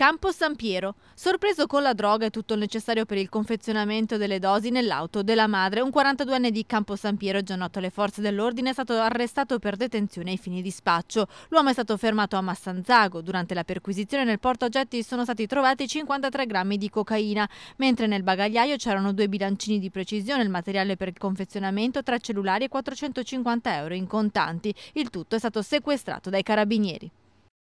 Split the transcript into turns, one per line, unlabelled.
Campo San Piero, sorpreso con la droga e tutto il necessario per il confezionamento delle dosi nell'auto della madre, un 42enne di Campo San Piero, già noto alle forze dell'ordine, è stato arrestato per detenzione ai fini di spaccio. L'uomo è stato fermato a Massanzago. Durante la perquisizione nel portaoggetti sono stati trovati 53 grammi di cocaina, mentre nel bagagliaio c'erano due bilancini di precisione, il materiale per il confezionamento, tre cellulari e 450 euro in contanti. Il tutto è stato sequestrato dai carabinieri.